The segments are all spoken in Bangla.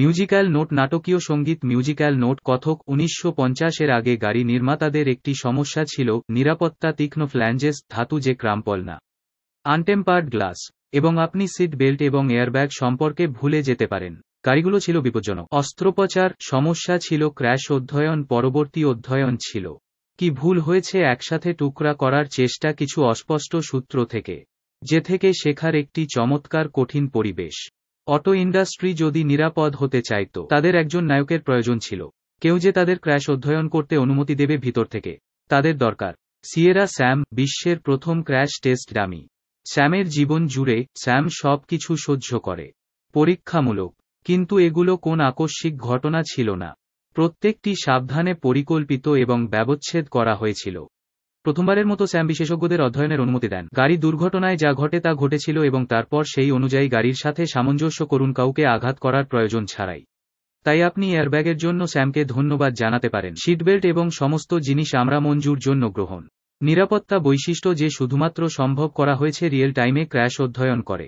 মিউজিক্যাল নোট নাটকীয় সঙ্গীত মিউজিক্যাল নোট কথক উনিশশো এর আগে গাড়ি নির্মাতাদের একটি সমস্যা ছিল নিরাপত্তা তীক্ষ্ণ ফ্ল্যাঞ্জেস ধাতু যে ক্রাম্পল না আনটেম্পার্ড গ্লাস এবং আপনি সিট বেল্ট এবং এয়ারব্যাগ সম্পর্কে ভুলে যেতে পারেন গাড়িগুলো ছিল বিপজ্জনক অস্ত্রোপচার সমস্যা ছিল ক্র্যাশ অধ্যয়ন পরবর্তী অধ্যয়ন ছিল কি ভুল হয়েছে একসাথে টুকরা করার চেষ্টা কিছু অস্পষ্ট সূত্র থেকে যে থেকে শেখার একটি চমৎকার কঠিন পরিবেশ অটো ইন্ডাস্ট্রি যদি নিরাপদ হতে চাইত তাদের একজন নায়কের প্রয়োজন ছিল কেউ যে তাদের ক্র্যাশ অধ্যয়ন করতে অনুমতি দেবে ভিতর থেকে তাদের দরকার সিয়েরা স্যাম বিশ্বের প্রথম ক্র্যাশ টেস্ট ডামি স্যামের জীবন জুড়ে স্যাম সব কিছু সহ্য করে পরীক্ষামূলক কিন্তু এগুলো কোন আকস্মিক ঘটনা ছিল না প্রত্যেকটি সাবধানে পরিকল্পিত এবং ব্যবচ্ছেদ করা হয়েছিল প্রথমবারের মতো স্যাম বিশেষজ্ঞদের অধ্যয়নের অনুমতি দেন গাড়ি দুর্ঘটনায় যা ঘটে তা ঘটেছিল এবং তারপর সেই অনুযায়ী গাড়ির সাথে সামঞ্জস্য করুন কাউকে আঘাত করার প্রয়োজন ছাড়াই তাই আপনি এয়ারব্যাগের জন্য স্যামকে ধন্যবাদ জানাতে পারেন সিটবেল্ট এবং সমস্ত জিনিস আমরা মঞ্জুর জন্য গ্রহণ নিরাপত্তা বৈশিষ্ট্য যে শুধুমাত্র সম্ভব করা হয়েছে রিয়েল টাইমে ক্র্যাশ অধ্যয়ন করে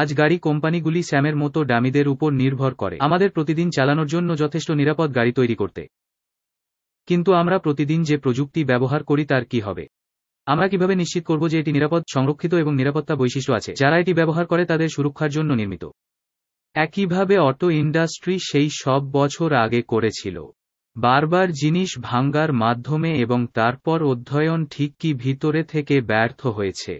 আজ গাড়ি কোম্পানিগুলি স্যামের মতো ডামিদের উপর নির্ভর করে আমাদের প্রতিদিন চালানোর জন্য যথেষ্ট নিরাপদ গাড়ি তৈরি করতে কিন্তু আমরা প্রতিদিন যে প্রযুক্তি ব্যবহার করি তার কি হবে আমরা কিভাবে নিশ্চিত করব যে এটি নিরাপদ সংরক্ষিত এবং নিরাপত্তা বৈশিষ্ট্য আছে যারা এটি ব্যবহার করে তাদের সুরক্ষার জন্য নির্মিত একইভাবে অটো ইন্ডাস্ট্রি সেই সব বছর আগে করেছিল বারবার জিনিস ভাঙ্গার মাধ্যমে এবং তারপর অধ্যয়ন ঠিক কি ভিতরে থেকে ব্যর্থ হয়েছে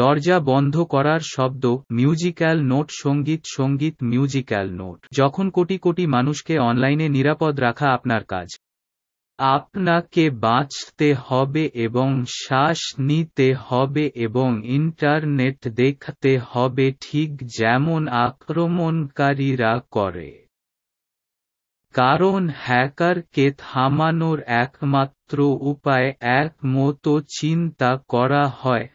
দরজা বন্ধ করার শব্দ মিউজিক্যাল নোট সঙ্গীত সঙ্গীত মিউজিক্যাল নোট যখন কোটি কোটি মানুষকে অনলাইনে নিরাপদ রাখা আপনার কাজ আপনাকে বাঁচতে হবে এবং শ্বাস নিতে হবে এবং ইন্টারনেট দেখতে হবে ঠিক যেমন আক্রমণকারীরা করে কারণ হ্যাকারকে থামানোর একমাত্র উপায় এক মতো চিন্তা করা হয়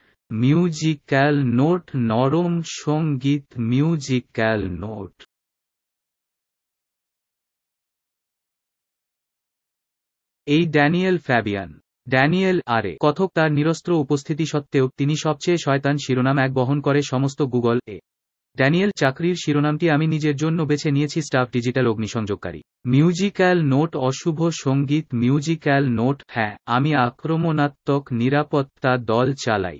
মিউজিক্যাল নোট নরম সঙ্গীত মিউজিক্যাল নোট এই ড্যানিয়েল ফ্যাবিয়ান ড্যানিয়েল আরে কথক তার নিরস্ত্র উপস্থিতি সত্ত্বেও তিনি সবচেয়ে শয়তান শিরোনাম এক বহন করে সমস্ত গুগল এ ড্যানিয়েল চাকরির শিরোনামটি আমি নিজের জন্য বেছে নিয়েছি স্টাফ ডিজিটাল অগ্নিসংযোগকারী মিউজিক্যাল নোট অশুভ সঙ্গীত মিউজিক্যাল নোট হ্যাঁ আমি আক্রমণাত্মক নিরাপত্তা দল চালাই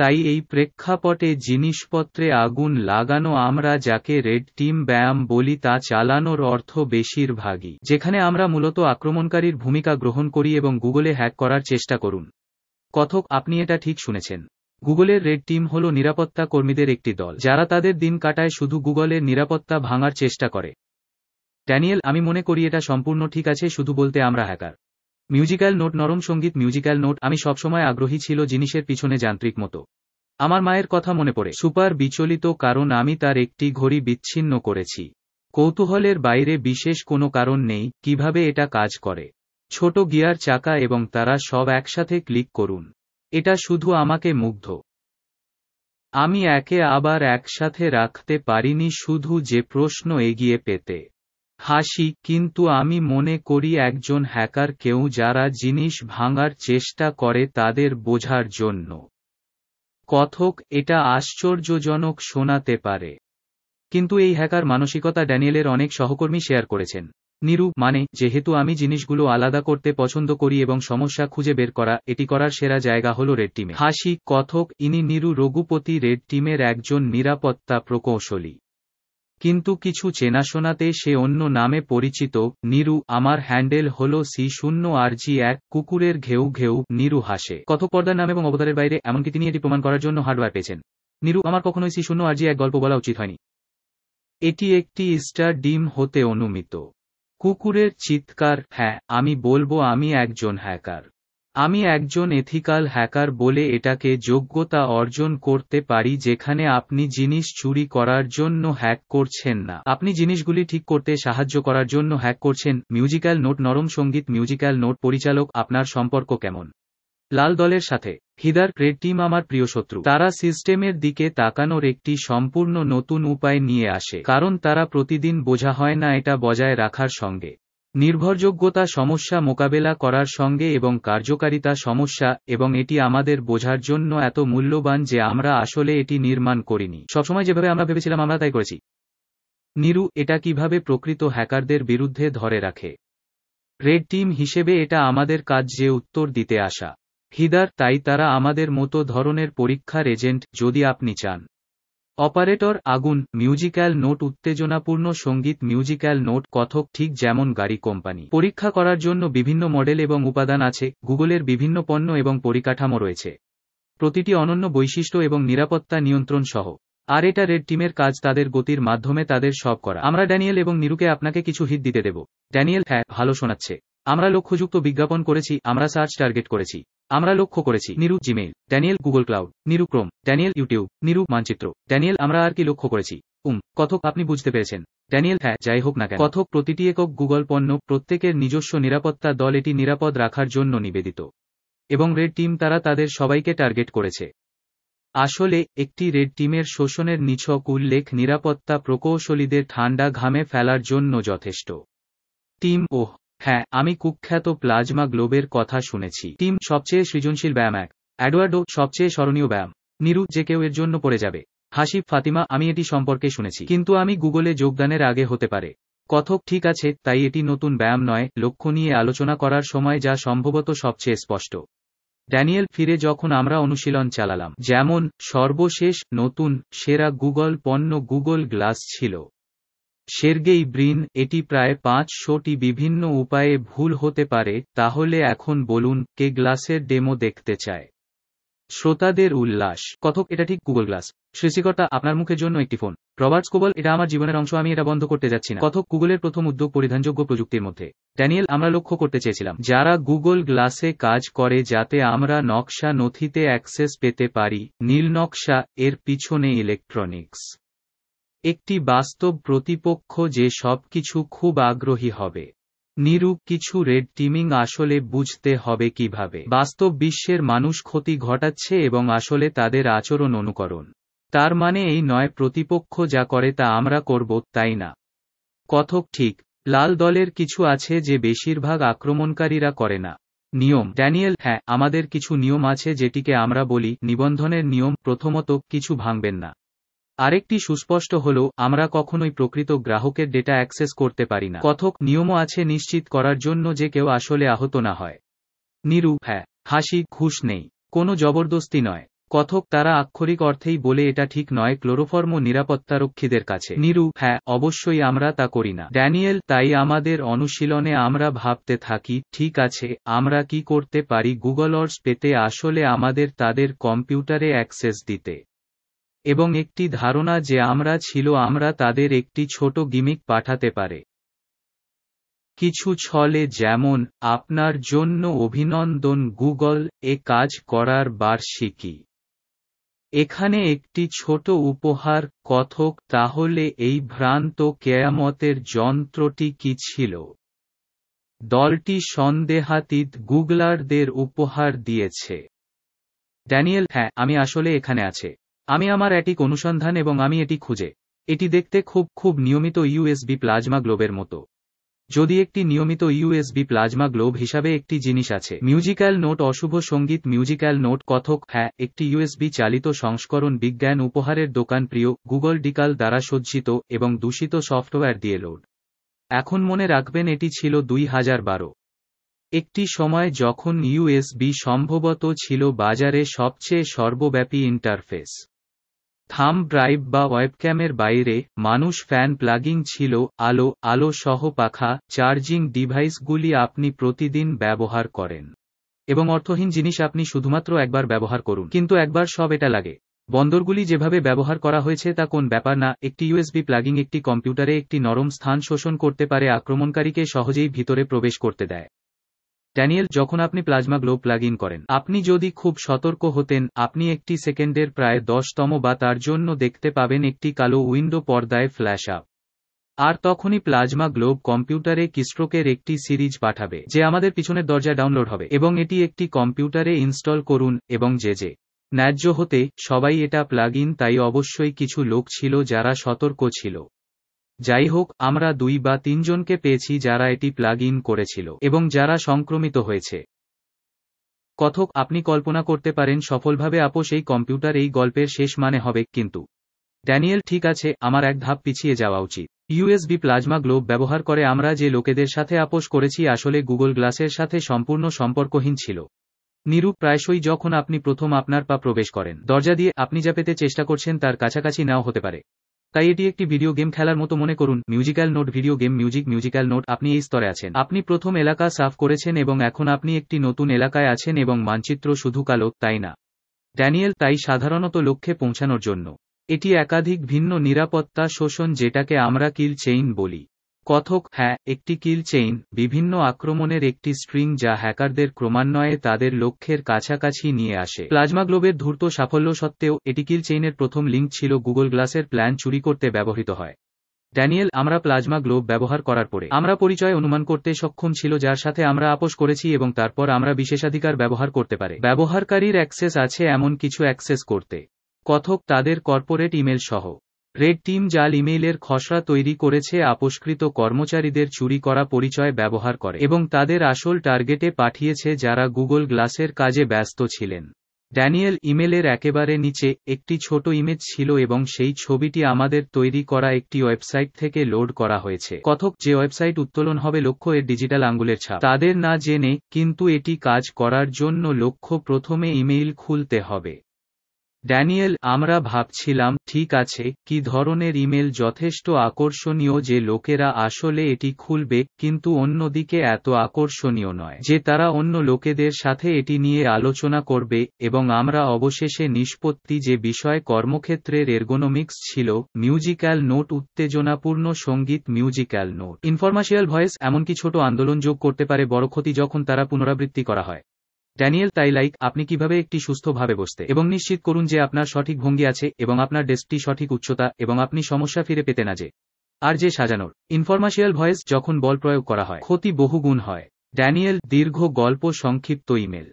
তাই এই প্রেক্ষাপটে জিনিসপত্রে আগুন লাগানো আমরা যাকে রেড টিম ব্যায়াম বলি তা চালানোর অর্থ বেশিরভাগই যেখানে আমরা মূলত আক্রমণকারীর ভূমিকা গ্রহণ করি এবং গুগলে হ্যাক করার চেষ্টা করুন কথক আপনি এটা ঠিক শুনেছেন গুগলের রেড টিম হল নিরাপত্তা কর্মীদের একটি দল যারা তাদের দিন কাটায় শুধু গুগলের নিরাপত্তা ভাঙার চেষ্টা করে ড্যানিয়েল আমি মনে করি এটা সম্পূর্ণ ঠিক আছে শুধু বলতে আমরা হ্যাকার মিউজিক্যাল নোট নরম সঙ্গীত মিউজিক্যাল নোট আমি সবসময় আগ্রহী ছিল জিনিসের পিছনে যান্ত্রিক মতো আমার মায়ের কথা মনে পড়ে সুপার বিচলিত কারণ আমি তার একটি ঘড়ি বিচ্ছিন্ন করেছি কৌতূহলের বাইরে বিশেষ কোনো কারণ নেই কিভাবে এটা কাজ করে ছোট গিয়ার চাকা এবং তারা সব একসাথে ক্লিক করুন এটা শুধু আমাকে মুগ্ধ আমি একে আবার একসাথে রাখতে পারিনি শুধু যে প্রশ্ন এগিয়ে পেতে হাসি কিন্তু আমি মনে করি একজন হ্যাকার কেউ যারা জিনিস ভাঙার চেষ্টা করে তাদের বোঝার জন্য কথক এটা আশ্চর্যজনক শোনাতে পারে কিন্তু এই হ্যাকার মানসিকতা ড্যানিয়েলের অনেক সহকর্মী শেয়ার করেছেন নিরু মানে যেহেতু আমি জিনিসগুলো আলাদা করতে পছন্দ করি এবং সমস্যা খুঁজে বের করা এটি করার সেরা জায়গা হল রেড টিমে হাসি কথক ইনি নিরু রঘুপতি রেড টিমের একজন নিরাপত্তা প্রকৌশলী কিন্তু কিছু চেনাশোনাতে সে অন্য নামে পরিচিত নিরু আমার হ্যান্ডেল হল সি শূন্য আর জি এক কুকুরের ঘেউ ঘেউ নিরু হাসে কথোপর্দার নাম এবং অবতারের বাইরে এমনকি তিনি এটি প্রমাণ করার জন্য হার্ডওয়্যার পেয়েছেন নিরু আমার কখনোই সি শূন্য আর জি এক গল্প বলা উচিত হয়নি এটি একটি স্টার ডিম হতে অনুমিত কুকুরের চিৎকার হ্যাঁ আমি বলবো আমি একজন হ্যাকার আমি একজন এথিক্যাল হ্যাকার বলে এটাকে যোগ্যতা অর্জন করতে পারি যেখানে আপনি জিনিস চুরি করার জন্য হ্যাক করছেন না আপনি জিনিসগুলি ঠিক করতে সাহায্য করার জন্য হ্যাক করছেন মিউজিক্যাল নোট নরম সঙ্গীত মিউজিক্যাল নোট পরিচালক আপনার সম্পর্ক কেমন লাল দলের সাথে হিদার ক্রেড টিম আমার প্রিয় শত্রু তারা সিস্টেমের দিকে তাকানোর একটি সম্পূর্ণ নতুন উপায় নিয়ে আসে কারণ তারা প্রতিদিন বোঝা হয় না এটা বজায় রাখার সঙ্গে নির্ভরযোগ্যতা সমস্যা মোকাবেলা করার সঙ্গে এবং কার্যকারিতা সমস্যা এবং এটি আমাদের বোঝার জন্য এত মূল্যবান যে আমরা আসলে এটি নির্মাণ করিনি সবসময় যেভাবে আমরা ভেবেছিলাম আমরা তাই করেছি নিরু এটা কিভাবে প্রকৃত হ্যাকারদের বিরুদ্ধে ধরে রাখে রেড টিম হিসেবে এটা আমাদের কাজ যে উত্তর দিতে আসা হিদার তাই তারা আমাদের মতো ধরনের পরীক্ষার এজেন্ট যদি আপনি চান অপারেটর আগুন মিউজিক্যাল নোট উত্তেজনাপূর্ণ সঙ্গীত মিউজিক্যাল নোট কথক ঠিক যেমন গাড়ি কোম্পানি পরীক্ষা করার জন্য বিভিন্ন মডেল এবং উপাদান আছে গুগলের বিভিন্ন পণ্য এবং পরিকাঠামো রয়েছে প্রতিটি অনন্য বৈশিষ্ট্য এবং নিরাপত্তা নিয়ন্ত্রণ সহ আর এটা রেড টিমের কাজ তাদের গতির মাধ্যমে তাদের সব করা আমরা ড্যানিয়েল এবং নিরুকে আপনাকে কিছু হিট দিতে দেব ড্যানিয়েল হ্যাঁ ভালো শোনাচ্ছে আমরা লক্ষ্যযুক্ত বিজ্ঞাপন করেছি আমরা সার্চ টার্গেট করেছি আমরা লক্ষ্য করেছি নিরু জিমেইল ড্যানিয়েল গুগল ক্লাউড নিরুক্রম ড্যানিয়েল ইউটিউব নিরু মানচিত্র ড্যানিয়েল আমরা আর কি লক্ষ্য করেছি উম কথক আপনি বুঝতে পেরেছেন ড্যানিয়েল হ্যাঁ যাই হোক না কেন কথক প্রতিটি একক গুগল পণ্য প্রত্যেকের নিজস্ব নিরাপত্তা দল এটি নিরাপদ রাখার জন্য নিবেদিত এবং রেড টিম তারা তাদের সবাইকে টার্গেট করেছে আসলে একটি রেড টিমের শোষণের নিছক উল্লেখ নিরাপত্তা প্রকৌশলীদের ঠান্ডা ঘামে ফেলার জন্য যথেষ্ট টিম ওহ হ্যাঁ আমি কুখ্যাত প্লাজমা গ্লোবের কথা শুনেছি টিম সবচেয়ে সৃজনশীল ব্যায়াম এক অ্যাডওয়ার্ডো সবচেয়ে স্মরণীয় ব্যায়াম নিরু যে কেউ এর জন্য পড়ে যাবে হাসিফ ফাতিমা আমি এটি সম্পর্কে শুনেছি কিন্তু আমি গুগলে যোগদানের আগে হতে পারে কথক ঠিক আছে তাই এটি নতুন ব্যায়াম নয় লক্ষ্য নিয়ে আলোচনা করার সময় যা সম্ভবত সবচেয়ে স্পষ্ট ড্যানিয়েল ফিরে যখন আমরা অনুশীলন চালালাম যেমন সর্বশেষ নতুন সেরা গুগল পণ্য গুগল গ্লাস ছিল সের্গেই ব্রিন এটি প্রায় পাঁচশোটি বিভিন্ন উপায়ে ভুল হতে পারে তাহলে এখন বলুন কে গ্লাসের ডেমো দেখতে চায় শ্রোতাদের উল্লাস কথক এটা ঠিক গুগল গ্লাস সৃষ্টিকর্তা আপনার মুখের জন্য একটি ফোন রবার্টস কোবল এটা আমার জীবনের অংশ আমি এটা বন্ধ করতে যাচ্ছি না কথক গুগলের প্রথম উদ্যোগ পরিধানযোগ্য প্রযুক্তির মধ্যে ড্যানিয়েল আমরা লক্ষ্য করতে চেয়েছিলাম যারা গুগল গ্লাসে কাজ করে যাতে আমরা নকশা নথিতে অ্যাক্সেস পেতে পারি নীল নকশা এর পিছনে ইলেকট্রনিক্স একটি বাস্তব প্রতিপক্ষ যে সবকিছু খুব আগ্রহী হবে নিরূপ কিছু রেড টিমিং আসলে বুঝতে হবে কিভাবে বাস্তব বিশ্বের মানুষ ক্ষতি ঘটাচ্ছে এবং আসলে তাদের আচরণ অনুকরণ তার মানে এই নয় প্রতিপক্ষ যা করে তা আমরা করব তাই না কথক ঠিক লাল দলের কিছু আছে যে বেশিরভাগ আক্রমণকারীরা করে না নিয়ম ড্যানিয়েল হ্যাঁ আমাদের কিছু নিয়ম আছে যেটিকে আমরা বলি নিবন্ধনের নিয়ম প্রথমত কিছু ভাঙবেন না আরেকটি সুস্পষ্ট হল আমরা কখনোই প্রকৃত গ্রাহকের ডেটা অ্যাক্সেস করতে পারি না কথক নিয়মও আছে নিশ্চিত করার জন্য যে কেউ আসলে আহত না হয় নিরু হ্যাঁ হাসি ঘুষ নেই কোনো জবরদস্তি নয় কথক তারা আক্ষরিক অর্থেই বলে এটা ঠিক নয় ক্লোরোফর্ম নিরাপত্তারক্ষীদের কাছে নিরু হ্যাঁ অবশ্যই আমরা তা করি না ড্যানিয়েল তাই আমাদের অনুশীলনে আমরা ভাবতে থাকি ঠিক আছে আমরা কি করতে পারি গুগল অর্স পেতে আসলে আমাদের তাদের কম্পিউটারে অ্যাক্সেস দিতে এবং একটি ধারণা যে আমরা ছিল আমরা তাদের একটি ছোট গিমিক পাঠাতে পারে কিছু ছলে যেমন আপনার জন্য অভিনন্দন গুগল এ কাজ করার বার্ষিকী এখানে একটি ছোট উপহার কথক তাহলে এই ভ্রান্ত কেয়ামতের যন্ত্রটি কি ছিল দলটি সন্দেহাতীত গুগলারদের উপহার দিয়েছে ড্যানিয়েল হ্যাঁ আমি আসলে এখানে আছে আমি আমার অ্যাটিক অনুসন্ধান এবং আমি এটি খুঁজে এটি দেখতে খুব খুব নিয়মিত ইউএসবি প্লাজমা গ্লোবের মতো যদি একটি নিয়মিত ইউএসবি প্লাজমা গ্লোব হিসাবে একটি জিনিস আছে মিউজিক্যাল নোট অশুভ সঙ্গীত মিউজিক্যাল নোট কথক হ্যাঁ একটি ইউএসবি চালিত সংস্করণ বিজ্ঞান উপহারের দোকান প্রিয় গুগল ডিকাল দ্বারা সজ্জিত এবং দূষিত সফটওয়্যার দিয়ে লোড এখন মনে রাখবেন এটি ছিল দুই হাজার বারো একটি সময় যখন ইউএসবি সম্ভবত ছিল বাজারে সবচেয়ে সর্বব্যাপী ইন্টারফেস থাম ড্রাইভ বা ওয়েবক্যামের বাইরে মানুষ ফ্যান প্লাগিং ছিল আলো আলো সহ পাখা চার্জিং ডিভাইসগুলি আপনি প্রতিদিন ব্যবহার করেন এবং অর্থহীন জিনিস আপনি শুধুমাত্র একবার ব্যবহার করুন কিন্তু একবার সব এটা লাগে বন্দরগুলি যেভাবে ব্যবহার করা হয়েছে তা কোন ব্যাপার না একটি ইউএসবি প্লাগিং একটি কম্পিউটারে একটি নরম স্থান শোষণ করতে পারে আক্রমণকারীকে সহজেই ভিতরে প্রবেশ করতে দেয় ড্যানিয়েল যখন আপনি প্লাজমা গ্লো প্লাগ ইন করেন আপনি যদি খুব সতর্ক হতেন আপনি একটি সেকেন্ডের প্রায় দশতম বা তার জন্য দেখতে পাবেন একটি কালো উইন্ডো পর্দায় ফ্ল্যাশ আপ আর তখনই প্লাজমা গ্লোব কম্পিউটারে কিস্ট্রোকের একটি সিরিজ পাঠাবে যে আমাদের পিছনের দরজায় ডাউনলোড হবে এবং এটি একটি কম্পিউটারে ইনস্টল করুন এবং যে যে ন্যায্য হতে সবাই এটা প্লাগ ইন তাই অবশ্যই কিছু লোক ছিল যারা সতর্ক ছিল যাই হোক আমরা দুই বা তিনজনকে পেয়েছি যারা এটি প্লাগ ইন করেছিল এবং যারা সংক্রমিত হয়েছে কথক আপনি কল্পনা করতে পারেন সফলভাবে আপোষ এই কম্পিউটার এই গল্পের শেষ মানে হবে কিন্তু ড্যানিয়েল ঠিক আছে আমার এক ধাপ পিছিয়ে যাওয়া উচিত ইউএসবি প্লাজমা গ্লোব ব্যবহার করে আমরা যে লোকেদের সাথে আপোষ করেছি আসলে গুগল গ্লাসের সাথে সম্পূর্ণ সম্পর্কহীন ছিল নিরু প্রায়শই যখন আপনি প্রথম আপনার পা প্রবেশ করেন দরজা দিয়ে আপনি যা পেতে চেষ্টা করছেন তার কাছাকাছি নাও হতে পারে তাই এটি একটি ভিডিও গেম খেলার মতো মনে করুন musical note video game music musical note আপনি এই স্তরে আছেন আপনি প্রথম এলাকা সাফ করেছেন এবং এখন আপনি একটি নতুন এলাকায় আছেন এবং মানচিত্র শুধু কালো তাই না ড্যানিয়েল তাই সাধারণত লক্ষ্যে পৌঁছানোর জন্য এটি একাধিক ভিন্ন নিরাপত্তা শোষণ যেটাকে আমরা কিল চেইন বলি কথক হ্যাঁ একটি কিল চেইন বিভিন্ন আক্রমণের একটি স্ট্রিং যা হ্যাকারদের ক্রমান্বয়ে তাদের লক্ষ্যের কাছাকাছি নিয়ে আসে প্লাজমা গ্লোবের ধূর্ত সাফল্য সত্ত্বেও এটি কিল চেইনের প্রথম লিঙ্ক ছিল গুগল গ্লাসের প্ল্যান চুরি করতে ব্যবহৃত হয় ড্যানিয়েল আমরা প্লাজমা গ্লোব ব্যবহার করার পরে আমরা পরিচয় অনুমান করতে সক্ষম ছিল যার সাথে আমরা আপোষ করেছি এবং তারপর আমরা বিশেষাধিকার ব্যবহার করতে পারে ব্যবহারকারীর অ্যাক্সেস আছে এমন কিছু অ্যাক্সেস করতে কথক তাদের কর্পোরেট ইমেল সহ রেড টিম জাল ইমেইলের খসড়া তৈরি করেছে আপস্কৃত কর্মচারীদের চুরি করা পরিচয় ব্যবহার করে এবং তাদের আসল টার্গেটে পাঠিয়েছে যারা গুগল গ্লাসের কাজে ব্যস্ত ছিলেন ড্যানিয়েল ইমেলের একেবারে নিচে একটি ছোট ইমেজ ছিল এবং সেই ছবিটি আমাদের তৈরি করা একটি ওয়েবসাইট থেকে লোড করা হয়েছে কথক যে ওয়েবসাইট উত্তোলন হবে লক্ষ্য এর ডিজিটাল আঙ্গুলের ছাপ তাদের না জেনে কিন্তু এটি কাজ করার জন্য লক্ষ্য প্রথমে ইমেইল খুলতে হবে ড্যানিয়েল আমরা ভাবছিলাম ঠিক আছে কি ধরনের ইমেল যথেষ্ট আকর্ষণীয় যে লোকেরা আসলে এটি খুলবে কিন্তু অন্যদিকে এত আকর্ষণীয় নয় যে তারা অন্য লোকেদের সাথে এটি নিয়ে আলোচনা করবে এবং আমরা অবশেষে নিষ্পত্তি যে বিষয় কর্মক্ষেত্রের এরগোনমিক্স ছিল মিউজিক্যাল নোট উত্তেজনাপূর্ণ সঙ্গীত মিউজিক্যাল নোট ইনফরমাশিয়াল ভয়েস এমনকি ছোট আন্দোলন যোগ করতে পারে বড় ক্ষতি যখন তারা পুনরাবৃত্তি করা হয় ড্যানিয়েল তাই লাইক আপনি কিভাবে একটি সুস্থভাবে বসতে এবং নিশ্চিত করুন যে আপনার সঠিক ভঙ্গি আছে এবং আপনার ডেস্কটি সঠিক উচ্চতা এবং আপনি সমস্যা ফিরে পেতে না যে আর যে সাজানোর ইনফরমাশিয়াল ভয়েস যখন বল প্রয়োগ করা হয় ক্ষতি বহুগুণ হয় ড্যানিয়েল দীর্ঘ গল্প সংক্ষিপ্ত ইমেল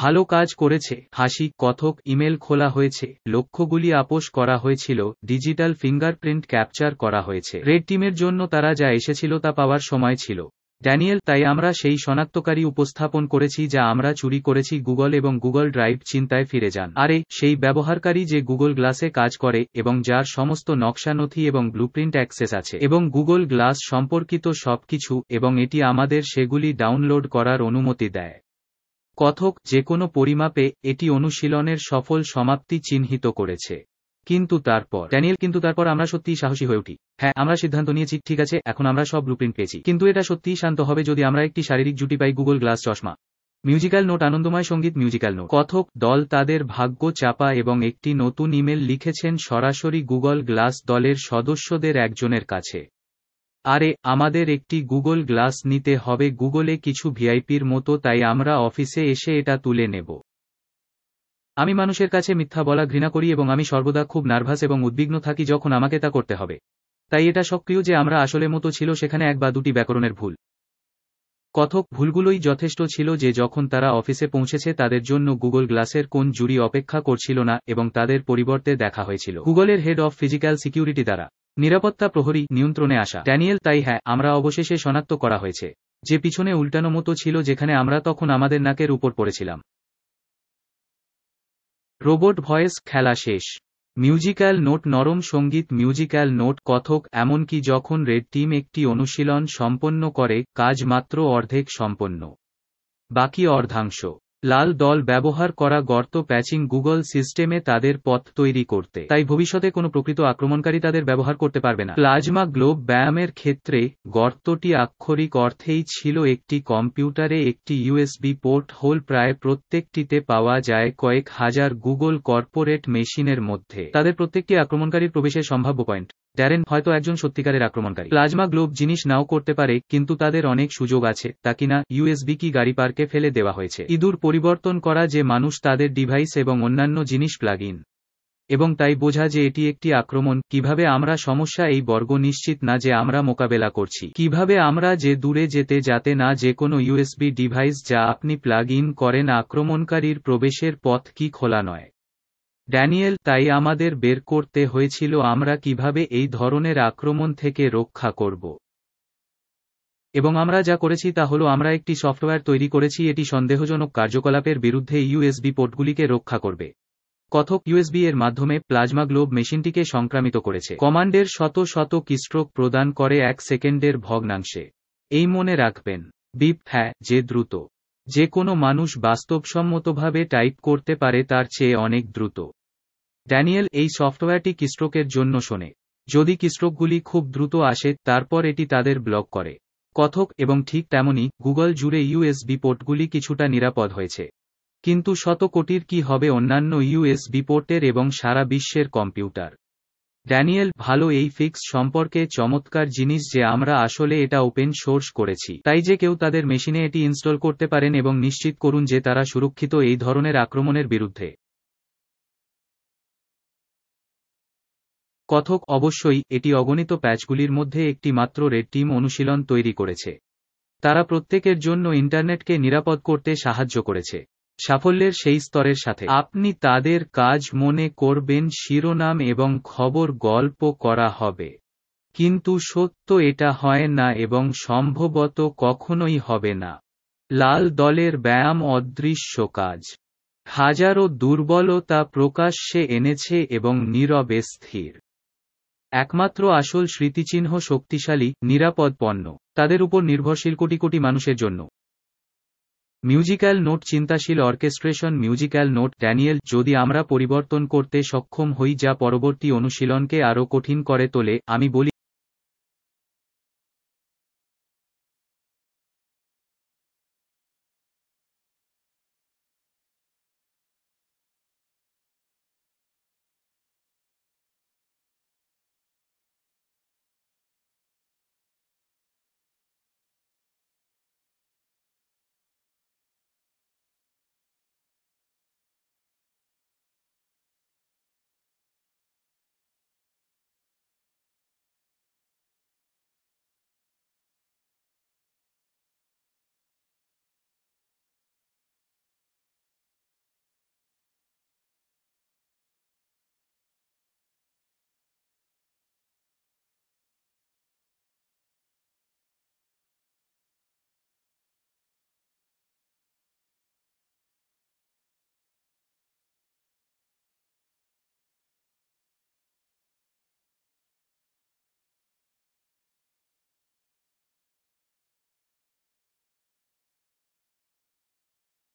ভালো কাজ করেছে হাসি কথক ইমেল খোলা হয়েছে লক্ষ্যগুলি আপোষ করা হয়েছিল ডিজিটাল ফিঙ্গারপ্রিন্ট ক্যাপচার করা হয়েছে রেড টিমের জন্য তারা যা এসেছিল তা পাওয়ার সময় ছিল ড্যানিয়েল তাই আমরা সেই শনাক্তকারী উপস্থাপন করেছি যা আমরা চুরি করেছি গুগল এবং গুগল ড্রাইভ চিন্তায় ফিরে যান আরে সেই ব্যবহারকারী যে গুগল গ্লাসে কাজ করে এবং যার সমস্ত নকশা নথি এবং ব্লুপ্রিন্ট অ্যাক্সেস আছে এবং গুগল গ্লাস সম্পর্কিত সবকিছু এবং এটি আমাদের সেগুলি ডাউনলোড করার অনুমতি দেয় কথক যে কোনো পরিমাপে এটি অনুশীলনের সফল সমাপ্তি চিহ্নিত করেছে কিন্তু তারপর ড্যানিয়েল কিন্তু তারপর আমরা সত্যি সাহসী হয়ে উঠি হ্যাঁ আমরা সিদ্ধান্ত নিয়েছি ঠিক আছে এখন আমরা সব ব্লুপ্রিন্ট পেয়েছি কিন্তু এটা সত্যিই শান্ত হবে যদি আমরা একটি শারীরিক জুটি পাই গুগল গ্লাস চশমা মিউজিক্যাল নোট আনন্দময় সঙ্গীত মিউজিক্যাল নোট কথক দল তাদের ভাগ্য চাপা এবং একটি নতুন ইমেল লিখেছেন সরাসরি গুগল গ্লাস দলের সদস্যদের একজনের কাছে আরে আমাদের একটি গুগল গ্লাস নিতে হবে গুগলে কিছু ভিআইপির মতো তাই আমরা অফিসে এসে এটা তুলে নেব আমি মানুষের কাছে মিথ্যা বলা ঘৃণা করি এবং আমি সর্বদা খুব নার্ভাস এবং উদ্বিগ্ন থাকি যখন আমাকে তা করতে হবে তাই এটা সক্রিয় যে আমরা আসলে মতো ছিল সেখানে এক বা দুটি ব্যাকরণের ভুল কথক ভুলগুলোই যথেষ্ট ছিল যে যখন তারা অফিসে পৌঁছেছে তাদের জন্য গুগল গ্লাসের কোন জুরি অপেক্ষা করছিল না এবং তাদের পরিবর্তে দেখা হয়েছিল গুগলের হেড অফ ফিজিক্যাল সিকিউরিটি দ্বারা নিরাপত্তা প্রহরী নিয়ন্ত্রণে আসা ড্যানিয়েল তাই হ্যাঁ আমরা অবশেষে শনাক্ত করা হয়েছে যে পিছনে উল্টানো মতো ছিল যেখানে আমরা তখন আমাদের নাকের উপর পড়েছিলাম রোবট ভয়েস খেলা শেষ মিউজিক্যাল নোট নরম সঙ্গীত মিউজিক্যাল নোট কথক এমনকি যখন রেড টিম একটি অনুশীলন সম্পন্ন করে কাজ মাত্র অর্ধেক সম্পন্ন বাকি অর্ধাংশ লাল দল ব্যবহার করা গর্ত প্যাচিং গুগল সিস্টেমে তাদের পথ তৈরি করতে তাই ভবিষ্যতে কোনো প্রকৃত আক্রমণকারী তাদের ব্যবহার করতে পারবে না প্লাজমা গ্লোব ব্যায়ামের ক্ষেত্রে গর্তটি আক্ষরিক অর্থেই ছিল একটি কম্পিউটারে একটি ইউএসবি পোর্ট হোল প্রায় প্রত্যেকটিতে পাওয়া যায় কয়েক হাজার গুগল কর্পোরেট মেশিনের মধ্যে তাদের প্রত্যেকটি আক্রমণকারীর প্রবেশের সম্ভাব্য পয়েন্ট ড্যারেন হয়তো একজন সত্যিকারের আক্রমণকারী প্লাজমা গ্লোব জিনিস নাও করতে পারে কিন্তু তাদের অনেক সুযোগ আছে তা কিনা ইউএসবি কি গাড়ি পার্কে ফেলে দেওয়া হয়েছে ইঁদুর পরিবর্তন করা যে মানুষ তাদের ডিভাইস এবং অন্যান্য জিনিস প্লাগ ইন এবং তাই বোঝা যে এটি একটি আক্রমণ কিভাবে আমরা সমস্যা এই বর্গ নিশ্চিত না যে আমরা মোকাবেলা করছি কিভাবে আমরা যে দূরে যেতে যাতে না যে কোনো ইউএসবি ডিভাইস যা আপনি প্লাগ ইন করেন আক্রমণকারীর প্রবেশের পথ কি খোলা নয় ড্যানিয়েল তাই আমাদের বের করতে হয়েছিল আমরা কিভাবে এই ধরনের আক্রমণ থেকে রক্ষা করব এবং আমরা যা করেছি তা হল আমরা একটি সফটওয়্যার তৈরি করেছি এটি সন্দেহজনক কার্যকলাপের বিরুদ্ধে ইউএসবি পোর্টগুলিকে রক্ষা করবে কথক ইউএসবি এর মাধ্যমে প্লাজমা গ্লোব মেশিনটিকে সংক্রামিত করেছে কমান্ডের শত শত কিস্ট্রোক প্রদান করে এক সেকেন্ডের ভগ্নাংশে এই মনে রাখবেন বিপ হ্যাঁ যে দ্রুত যে কোনো মানুষ বাস্তবসম্মতভাবে টাইপ করতে পারে তার চেয়ে অনেক দ্রুত ড্যানিয়েল এই সফটওয়্যারটি কিস্ট্রোকের জন্য শোনে যদি কিস্ট্রোকগুলি খুব দ্রুত আসে তারপর এটি তাদের ব্লক করে কথক এবং ঠিক তেমনি গুগল জুড়ে ইউএসবি পোর্টগুলি কিছুটা নিরাপদ হয়েছে কিন্তু শত কোটির কি হবে অন্যান্য ইউএস বিপোর্টের এবং সারা বিশ্বের কম্পিউটার ড্যানিয়েল ভালো এই ফিক্স সম্পর্কে চমৎকার জিনিস যে আমরা আসলে এটা ওপেন সোর্স করেছি তাই যে কেউ তাদের মেশিনে এটি ইনস্টল করতে পারেন এবং নিশ্চিত করুন যে তারা সুরক্ষিত এই ধরনের আক্রমণের বিরুদ্ধে কথক অবশ্যই এটি অগণিত প্যাচগুলির মধ্যে একটি মাত্র রেড টিম অনুশীলন তৈরি করেছে তারা প্রত্যেকের জন্য ইন্টারনেটকে নিরাপদ করতে সাহায্য করেছে সাফল্যের সেই স্তরের সাথে আপনি তাদের কাজ মনে করবেন শিরোনাম এবং খবর গল্প করা হবে কিন্তু সত্য এটা হয় না এবং সম্ভবত কখনোই হবে না লাল দলের ব্যায়াম অদৃশ্য কাজ হাজারো দুর্বলতা প্রকাশ্যে এনেছে এবং নীরবে স্থির একমাত্র আসল স্মৃতিচিহ্ন শক্তিশালী নিরাপদ পণ্য তাদের উপর নির্ভরশীল কোটি কোটি মানুষের জন্য মিউজিক্যাল নোট চিন্তাশীল অর্কেস্ট্রেশন মিউজিক্যাল নোট ড্যানিয়েল যদি আমরা পরিবর্তন করতে সক্ষম হই যা পরবর্তী অনুশীলনকে আরও কঠিন করে তোলে আমি বলি